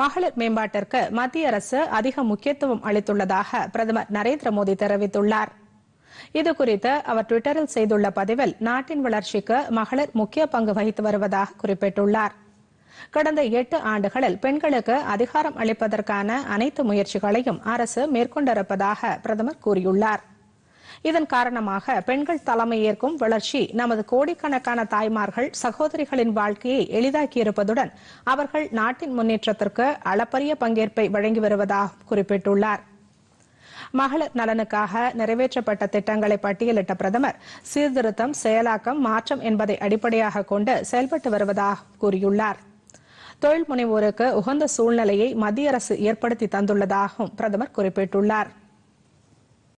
மகளிர் மேம்பாட்டிற்கு மத்திய அரசு அதிக முக்கியத்துவம் அளித்துள்ளதாக பிரதமர் நரேந்திர மோடி தெரிவித்துள்ளார் இதுகுறித்து அவர் டுவிட்டரில் செய்துள்ள பதிவில் நாட்டின் வளர்ச்சிக்கு மகளிர் முக்கிய பங்கு வகித்து வருவதாக குறிப்பிட்டுள்ளார் கடந்த எட்டு ஆண்டுகளில் பெண்களுக்கு அதிகாரம் அளிப்பதற்கான அனைத்து முயற்சிகளையும் அரசு மேற்கொண்டிருப்பதாக பிரதமர் கூறியுள்ளாா் இதன் காரணமாக பெண்கள் தலைமையேற்கும் வளர்ச்சி நமது கோடிக்கணக்கான தாய்மார்கள் சகோதரிகளின் வாழ்க்கையை எளிதாக்கியிருப்பதுடன் அவர்கள் நாட்டின் முன்னேற்றத்திற்கு அளப்பரிய பங்கேற்பை வழங்கி வருவதாக குறிப்பிட்டுள்ளார் மகளிர் நலனுக்காக நிறைவேற்றப்பட்ட திட்டங்களை பட்டியலிட்ட பிரதமர் சீர்திருத்தம் செயலாக்கம் மாற்றம் என்பதை அடிப்படையாக கொண்டு செயல்பட்டு வருவதாக கூறியுள்ளார் தொழில் முனைவோருக்கு உகந்த சூழ்நிலையை மத்திய அரசு ஏற்படுத்தி தந்துள்ளதாகவும் பிரதமர் குறிப்பிட்டுள்ளாா்